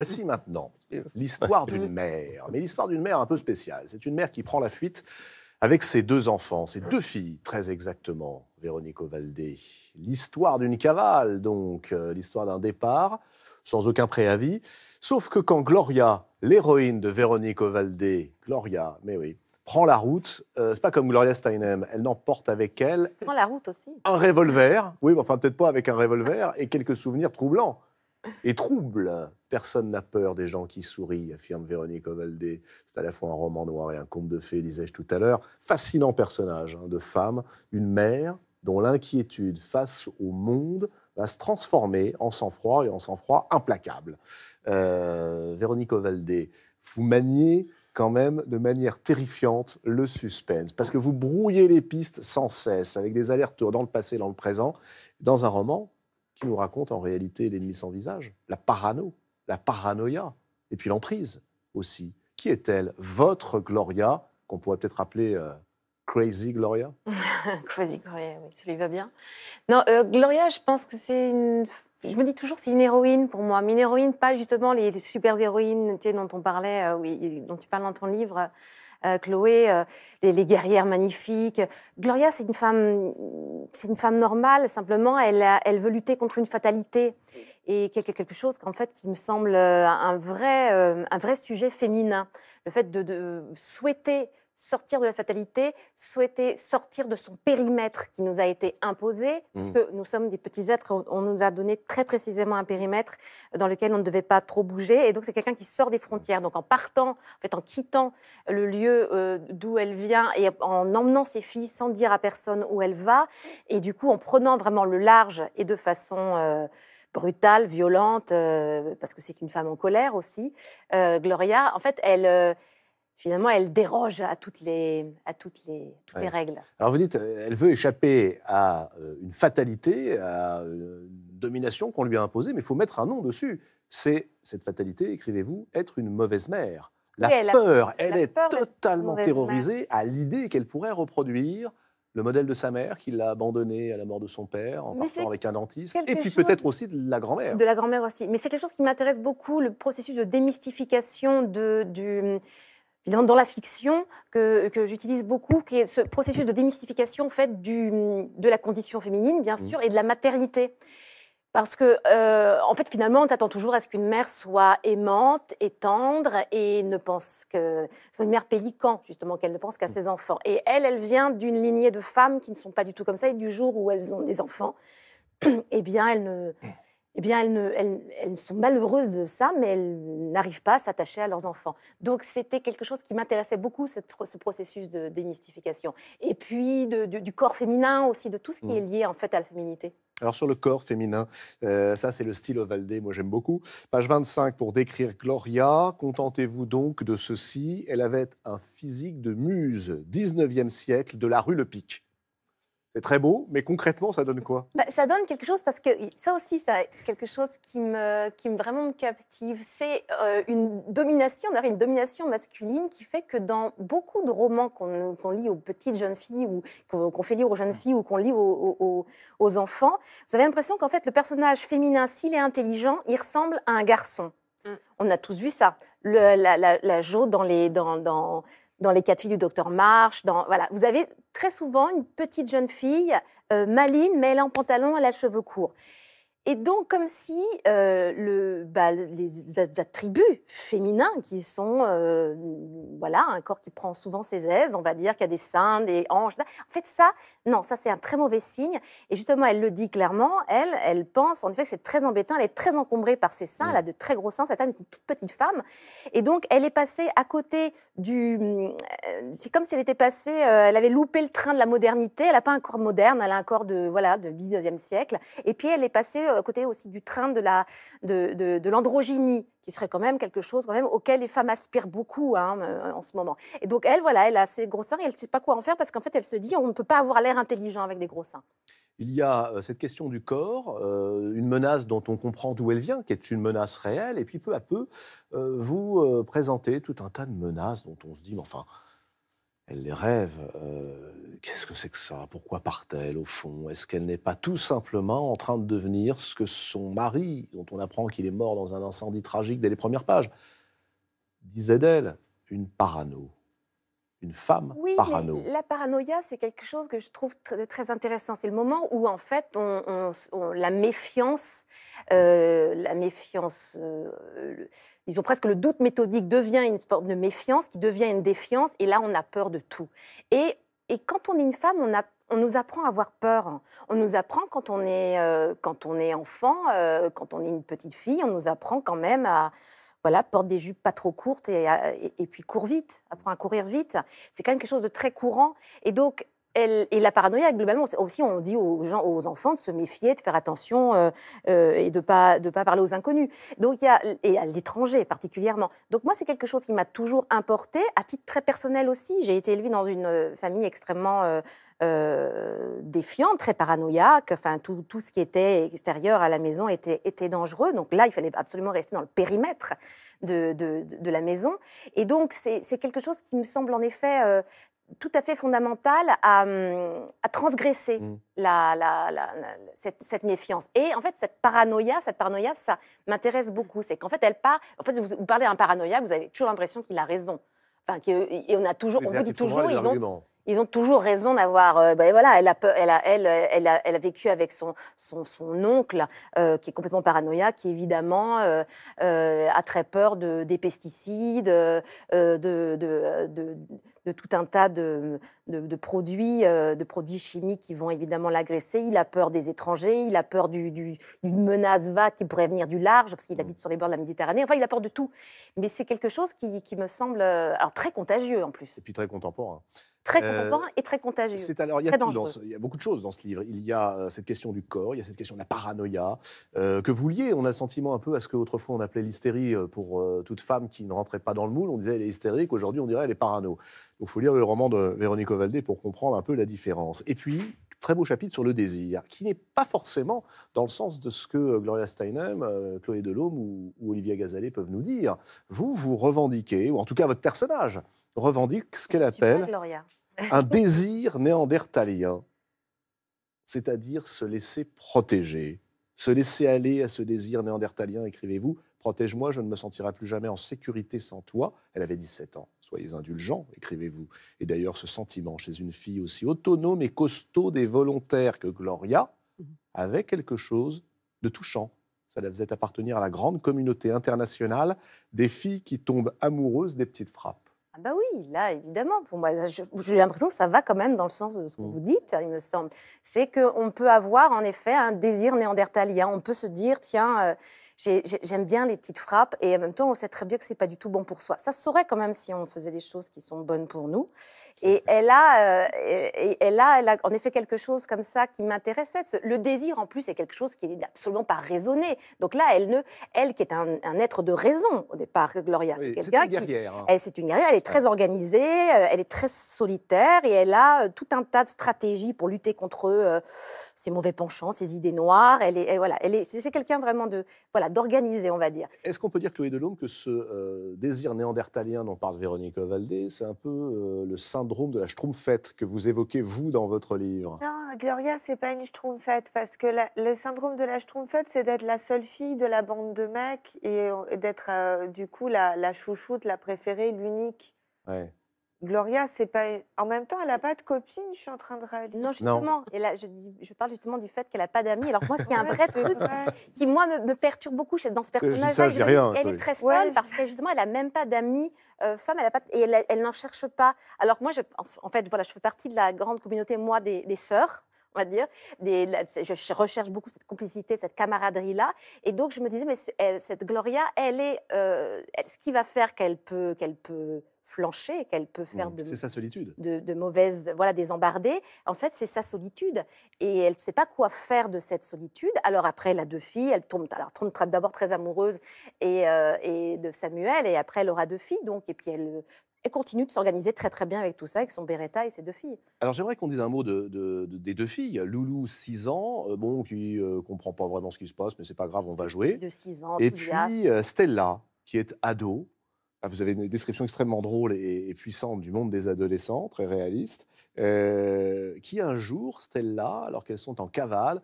Voici maintenant l'histoire d'une mère, mais l'histoire d'une mère un peu spéciale. C'est une mère qui prend la fuite avec ses deux enfants, ses deux filles très exactement, Véronique Ovaldé. L'histoire d'une cavale donc, euh, l'histoire d'un départ sans aucun préavis. Sauf que quand Gloria, l'héroïne de Véronique Ovaldé, Gloria, mais oui, prend la route. Euh, c'est pas comme Gloria Steinem, elle n'emporte avec elle. Prend la route aussi. Un revolver, oui, mais enfin peut-être pas avec un revolver et quelques souvenirs troublants et trouble. Personne n'a peur des gens qui sourient, affirme Véronique Ovaldé. C'est à la fois un roman noir et un conte de fées, disais-je tout à l'heure. Fascinant personnage hein, de femme, une mère dont l'inquiétude face au monde va se transformer en sang-froid et en sang-froid implacable. Euh, Véronique Ovaldé, vous maniez quand même de manière terrifiante le suspense, parce que vous brouillez les pistes sans cesse, avec des allers-retours dans le passé, dans le présent, dans un roman qui nous raconte en réalité l'ennemi sans visage, la parano, la paranoïa, et puis l'emprise aussi. Qui est-elle Votre Gloria, qu'on pourrait peut-être appeler euh, Crazy Gloria Crazy Gloria, oui, ça lui va bien. Non, euh, Gloria, je pense que c'est une je me dis toujours, c'est une héroïne pour moi. Mais une héroïne, pas justement les super-héroïnes dont on parlait, euh, oui, dont tu parles dans ton livre. Euh, Chloé, euh, les, guerrières magnifiques. Gloria, c'est une femme, c'est une femme normale. Simplement, elle, elle veut lutter contre une fatalité et quelque, chose qu'en fait qui me semble euh, un vrai, un vrai sujet féminin. Le fait de souhaiter sortir de la fatalité, souhaiter sortir de son périmètre qui nous a été imposé, mmh. puisque nous sommes des petits êtres, on nous a donné très précisément un périmètre euh, dans lequel on ne devait pas trop bouger, et donc c'est quelqu'un qui sort des frontières. Donc en partant, en fait, en quittant le lieu euh, d'où elle vient et en emmenant ses filles sans dire à personne où elle va, et du coup en prenant vraiment le large et de façon euh, brutale, violente, parce que c'est une femme en colère aussi, Gloria, en fait, elle finalement, elle déroge à toutes les, à toutes les, les règles. Alors vous dites, elle veut échapper à euh, une fatalité, à une euh, domination qu'on lui a imposée, mais il faut mettre un nom dessus. C'est cette fatalité, écrivez-vous, être une mauvaise mère. La peur, elle est totalement terrorisée à l'idée qu'elle pourrait reproduire le modèle de sa mère qui l'a abandonnée à la mort de son père en partant avec un dentiste, et puis peut-être aussi de la grand-mère. De la grand-mère aussi. Mais c'est quelque chose qui m'intéresse beaucoup, le processus de démystification de, du dans la fiction que, j'utilise beaucoup, qui est ce processus de démystification fait du, de la condition féminine, bien mm. sûr, et de la maternité. Parce que, euh, en fait, finalement, on t'attend toujours à ce qu'une mère soit aimante et tendre et ne pense que. soit une mère pélican, justement, qu'elle ne pense qu'à mm. ses enfants. Et elle, elle vient d'une lignée de femmes qui ne sont pas du tout comme ça. Et du jour où elles ont des enfants, eh bien, elles ne eh bien, elles, sont malheureuses de ça, mais elles n'arrivent pas à s'attacher à leurs enfants. Donc, c'était quelque chose qui m'intéressait beaucoup, ce, processus de démystification. Et puis, du corps féminin aussi, de tout ce qui mm. est lié, en fait, à la féminité. Alors sur le corps féminin, euh, ça c'est le style Ovaldé, moi j'aime beaucoup. Page 25 pour décrire Gloria, contentez-vous donc de ceci, elle avait un physique de muse, 19e siècle, de la rue Le Pic. C'est très beau, mais concrètement, ça donne quoi bah, Ça donne quelque chose parce que ça aussi, ça quelque chose qui me, qui me vraiment me captive. C'est euh, une domination, d'ailleurs une domination masculine qui fait que dans beaucoup de romans qu'on lit aux petites jeunes filles ou qu'on fait lire aux jeunes filles ou qu'on lit aux, aux, enfants, vous avez l'impression qu'en fait le personnage féminin, s'il est intelligent, il ressemble à un garçon. Mm. On a tous vu ça. Le, la, la, Jo dans les dans, dans dans les quatre filles du docteur March. voilà. Vous avez très souvent une petite jeune fille euh, maligne, maline, mais elle est en pantalon, elle a les cheveux courts. Et donc, comme si euh, le, bah, les attributs féminins qui sont, euh, voilà, un corps qui prend souvent ses aises, on va dire qu'il y a des seins, des hanches, en fait, ça, non, ça c'est un très mauvais signe. Et justement, elle le dit clairement, elle, elle pense en effet que c'est très embêtant, elle est très encombrée par ses seins, mm. elle a de très gros seins, cette femme est une toute petite femme. Et donc, elle est passée à côté du. Euh, c'est comme si elle était passée, elle avait loupé le train de la modernité, elle n'a pas un corps moderne, elle a un corps de, voilà, de 19e siècle. Et puis, elle est passée à côté aussi du train de la de, de, l'androgynie qui serait quand même quelque chose quand même auquel les femmes aspirent beaucoup hein, euh, en ce moment. Et donc elle voilà, elle a ses gros seins et elle ne sait pas quoi en faire parce qu'en fait elle se dit on ne peut pas avoir l'air intelligent avec des gros seins. Il y a euh, cette question du corps, euh, une menace dont on comprend d'où elle vient, qui est une menace réelle, et puis peu à peu, vous présentez tout un tas de menaces dont on se dit, mais enfin, elle les rêve. Euh, qu'est-ce que c'est que ça Pourquoi part-elle au fond Est-ce qu'elle n'est pas tout simplement en train de devenir ce que son mari, dont on apprend qu'il est mort dans un incendie tragique dès les premières pages, disait d'elle Une parano une femme oui, la paranoïa, c'est quelque chose que je trouve très intéressant. C'est le moment où, en fait, on, la méfiance, euh, la méfiance, euh, disons ils ont presque le doute méthodique devient une sorte de méfiance qui devient une défiance, et là, on a peur de tout. Et, et quand on est une femme, on a on nous apprend à avoir peur. On nous apprend quand on est, euh, quand on est enfant, quand on est une petite fille, on nous apprend quand même à, porte des jupes pas trop courtes et, euh, puis court vite, apprends à courir vite. C'est quand même quelque chose de très courant. Et donc, et la paranoïa, globalement, aussi, on dit aux, gens, aux enfants de se méfier, de faire attention euh, euh, et de ne pas, de pas parler aux inconnus. Donc, il y a, et à l'étranger particulièrement. Donc, moi, c'est quelque chose qui m'a toujours importé, à titre très personnel aussi. J'ai été élevée dans une euh, famille extrêmement défiante, très paranoïaque. Enfin, tout, tout, ce qui était extérieur à la maison était, était dangereux. Donc, là, il fallait absolument rester dans le périmètre de, de, de la maison. Et donc, c'est quelque chose qui me semble en effet tout à fait fondamentale hum, à, transgresser mm. cette, méfiance. Et en fait, cette paranoïa, cette paranoïa, ça m'intéresse beaucoup. C'est qu'en fait, elle part. En fait, vous, parlez d'un paranoïa, vous avez toujours l'impression qu'il a raison. Enfin, que, et on a toujours, on vous dit toujours, ils ont ils ont toujours raison d'avoir. Euh, ben voilà, elle a, elle, a, elle, elle, a, elle a vécu avec son, son, son oncle euh, qui est complètement paranoïaque, qui évidemment euh, a très peur des pesticides, de, de, de, de tout un tas de, produits, de produits chimiques qui vont évidemment l'agresser. Il a peur des étrangers, il a peur d'une du, d'une menace vague qui pourrait venir du large parce qu'il habite sur les bords de la Méditerranée. Enfin, il a peur de tout. Mais c'est quelque chose qui, qui me semble alors très contagieux en plus. Et puis très contemporain très euh, contemporain et très contagieux. C'est alors il y a beaucoup de choses dans ce livre. Il y a euh, cette question du corps, il y a cette question de la paranoïa euh, que vous liez. On a le sentiment un peu à ce qu'autrefois on appelait l'hystérie pour toute femme qui ne rentrait pas dans le moule. On disait elle est hystérique. Aujourd'hui on dirait elle est parano. il faut lire le roman de Véronique Ovaldé pour comprendre un peu la différence. Et puis très beau chapitre sur le désir, qui n'est pas forcément dans le sens de ce que Gloria Steinem, Chloé Delhomme ou, ou Olivia Gazalet peuvent nous dire. Vous, vous revendiquez, ou en tout cas votre personnage revendique ce qu'elle appelle. Gloria un désir néandertalien, c'est-à-dire se laisser protéger, se laisser aller à ce désir néandertalien, écrivez-vous, Protège-moi, je ne me sentirai plus jamais en sécurité sans toi. Elle avait 17 ans. Soyez indulgents, écrivez-vous. Et d'ailleurs, ce sentiment chez une fille aussi autonome et costaud des volontaires que Gloria mhm. avait quelque chose de touchant. Ça la faisait appartenir à la grande communauté internationale des filles qui tombent amoureuses des petites frappes. Ah bah oui, là, évidemment, pour moi, j'ai l'impression que ça va quand même dans le sens de ce que mmh. vous dites, il me semble. C'est qu'on peut avoir, en effet, un désir néandertalien. On peut se dire, tiens, euh, j'aime bien les petites frappes, et en même temps, on sait très bien que c'est pas du tout bon pour soi. Ça se saurait quand même si on faisait des choses qui sont bonnes pour nous. Et mmh. elle a, elle, euh, a elle a en effet quelque chose comme ça qui m'intéressait. Le désir, en plus, c'est quelque chose qui n'est absolument pas raisonné. Donc là, elle, ne, elle qui est un, être de raison, au départ, Gloria, c'est quelqu'un qui... une guerrière. Elle, hein. eh, c'est une guerrière, elle est très organisée, euh, elle est très solitaire et elle a euh, tout un tas de stratégies pour lutter contre euh, ses mauvais penchants, ses idées noires. Elle est, voilà, elle est, c'est quelqu'un vraiment de, voilà, d'organisé, on va dire. Est-ce qu'on peut dire, Chloé Delhomme, que ce désir néandertalien dont parle Véronique Ovaldé, c'est un peu le syndrome de la schtroumpfette que vous évoquez, vous, dans votre livre Non, Gloria, c'est pas une schtroumpfette, parce que le syndrome de la schtroumpfette, c'est d'être la seule fille de la bande de mecs et, d'être, du coup, la, la chouchoute, la préférée, l'unique. Gloria, c'est pas. En même temps, elle n'a pas de copine, je suis en train de Non, justement. Et là, je, dis, je, parle justement du fait qu'elle n'a pas d'amis. Alors, moi, ce qui est un vrai truc qui, moi, me, perturbe beaucoup dans ce personnage, euh, ça, je rien, elle est très seule parce que justement, elle n'a même pas d'amis euh, femme, elle et elle, n'en cherche pas. Alors, moi, je, en fait, voilà, je fais partie de la grande communauté, moi, des, sœurs on va dire. Des, je recherche beaucoup cette complicité, cette camaraderie-là. Et donc, je me disais, mais cette Gloria, elle est. Euh, ce qui va faire qu'elle peut, qu'elle peut flancher, qu'elle peut faire mmh, de, sa solitude. De, mauvaises, voilà, des embardées. En fait, c'est sa solitude. Et elle ne sait pas quoi faire de cette solitude. Alors après, elle a deux filles. Elle tombe, alors, tombe d'abord très amoureuse et, euh, et, de Samuel. Et après, elle aura deux filles. Donc, et puis, elle, euh, elle continue de s'organiser très très bien avec tout ça, avec son Beretta et ses deux filles. Alors j'aimerais qu'on dise un mot de, des deux filles. Loulou, 6 ans, euh, bon, qui ne comprend pas vraiment ce qui se passe, mais c'est pas grave, on va jouer. De 6 ans. Et puis Stella, qui est ado, ah, vous avez une description extrêmement drôle et, puissante du monde des adolescents, très réaliste, euh, qui un jour, Stella, alors qu'elles sont en cavale,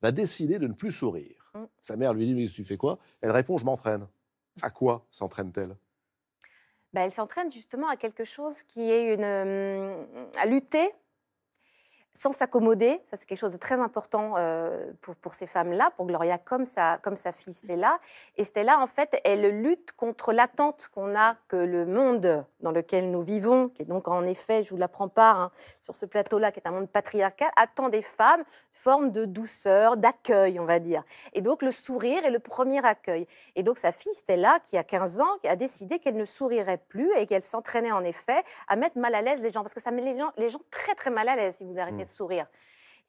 va décider de ne plus sourire. Mm. Sa mère lui dit Mais tu fais quoi Elle répond Je m'entraîne. À quoi s'entraîne-t-elle ben, Elle s'entraîne justement à quelque chose qui est une. Hum, à lutter sans s'accommoder, ça c'est quelque chose de très important euh, pour, ces femmes-là, pour Gloria comme sa, comme sa fille Stella. Et Stella, en fait, elle lutte contre l'attente qu'on a que le monde dans lequel nous vivons, qui est donc en effet, je vous l'apprends pas, hein, sur ce plateau-là, qui est un monde patriarcal, attend des femmes forme de douceur, d'accueil, on va dire. Et donc le sourire est le premier accueil. Et donc sa fille Stella, qui a 15 ans, a décidé qu'elle ne sourirait plus et qu'elle s'entraînait en effet à mettre mal à l'aise les gens, parce que ça met les gens, les gens très très mal à l'aise si vous arrêtez de mmh. sourire.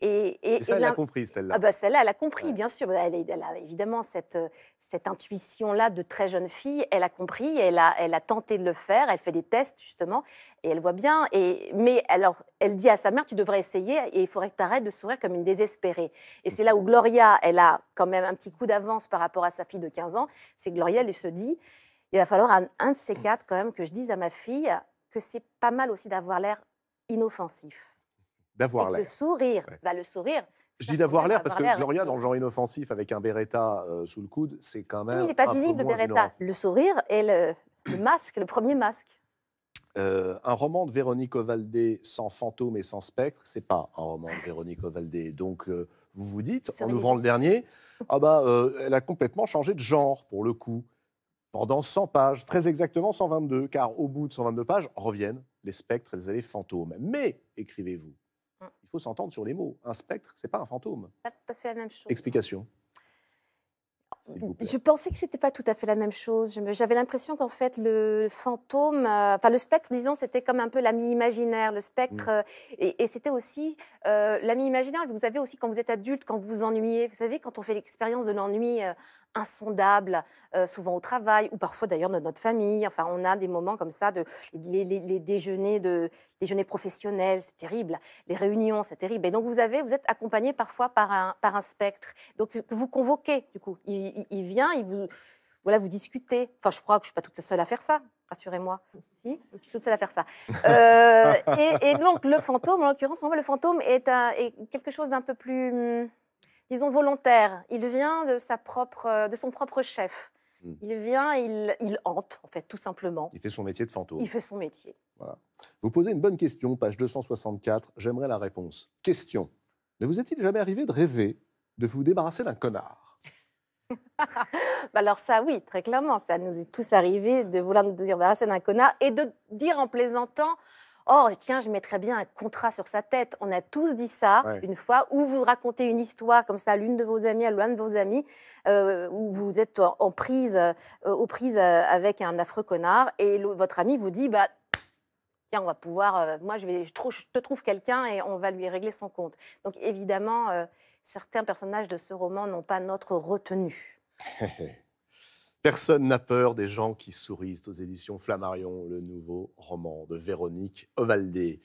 Et, ça, elle l'a compris, celle-là. Ah bah, celle-là, elle a compris, bien sûr. Elle, a évidemment cette, euh, cette intuition-là de très jeune fille. Elle a compris, elle a, elle a tenté de le faire. Elle fait des tests, justement, et elle voit bien. Et, mais alors, elle dit à sa mère, tu devrais essayer et il faudrait que tu arrêtes de sourire comme une désespérée. Et c'est là où Gloria, elle a quand même un petit coup d'avance par rapport à sa fille de 15 ans. C'est Gloria, elle se dit, il va falloir un de ces quatre, quand même, que je dise à ma fille que c'est pas mal aussi d'avoir l'air inoffensif. D'avoir l'air. Le sourire. Bah, le sourire. Je dis d'avoir l'air parce que Gloria, dans le genre inoffensif, avec un Beretta euh, sous le coude, c'est quand même. il n'est pas visible, Beretta. Le sourire et le, masque, le premier masque. Euh, un roman de Véronique Ovaldé sans fantôme et sans spectre, c'est pas un roman de Véronique Ovaldé. Donc euh, vous vous dites, en ouvrant le dernier, ah bah elle a complètement changé de genre pour le coup. Pendant 100 pages, très exactement 122, car au bout de 122 pages reviennent les spectres et les fantômes. Mais écrivez-vous, Mm. Il faut s'entendre sur les mots. Un spectre, c'est pas un fantôme. la même chose. Explication. Je pensais que c'était pas tout à fait la même chose. J'avais l'impression qu'en fait le fantôme, euh, enfin le spectre, disons, c'était comme un peu l'ami imaginaire, le spectre, mm. euh, et, c'était aussi euh, l'ami imaginaire. Vous avez aussi quand vous êtes adulte, quand vous vous ennuyez, vous savez, quand on fait l'expérience de l'ennui insondables, euh, souvent au travail ou parfois d'ailleurs dans notre famille. Enfin, on a des moments comme ça de les, déjeuners de déjeuners professionnels, c'est terrible. Les réunions, c'est terrible. Et donc vous avez, vous êtes accompagné parfois par un par un spectre. Donc vous convoquez du coup, il, vient, il vous voilà, vous discutez. Enfin, je crois que je suis pas toute seule à faire ça rassurez-moi. Si, je suis toute seule à faire ça. Euh, et, donc, le fantôme, en l'occurrence, pour moi, le fantôme est, un, est quelque chose d'un peu plus hmm, disons, volontaire. Il vient de, sa propre, euh, de son propre chef. Hmm. Il vient, il, il, hante, en fait, tout simplement. Il fait son métier de fantôme. Il fait son métier. Vous posez une bonne question, page 264, j'aimerais la réponse. Question. Ne vous est-il jamais arrivé de rêver de vous débarrasser d'un connard bah alors ça, oui, très clairement, ça nous est tous arrivé de vouloir nous débarrasser d'un connard et de dire en plaisantant Oh, tiens, je mettrais bien un contrat sur sa tête. On a tous dit ça une fois, où vous racontez une histoire comme ça à l'une de vos amies, à l'un de vos amis, euh, où vous êtes en, prise, euh, aux prises euh, avec un affreux connard, et votre ami vous dit, bah, tiens, on va pouvoir, moi, je, vais, je, je te trouve quelqu'un et on va lui régler son compte. Donc, évidemment, certains personnages de ce roman n'ont pas notre retenue. Personne n'a peur des gens qui sourient aux éditions Flammarion, le nouveau roman de Véronique Ovaldé.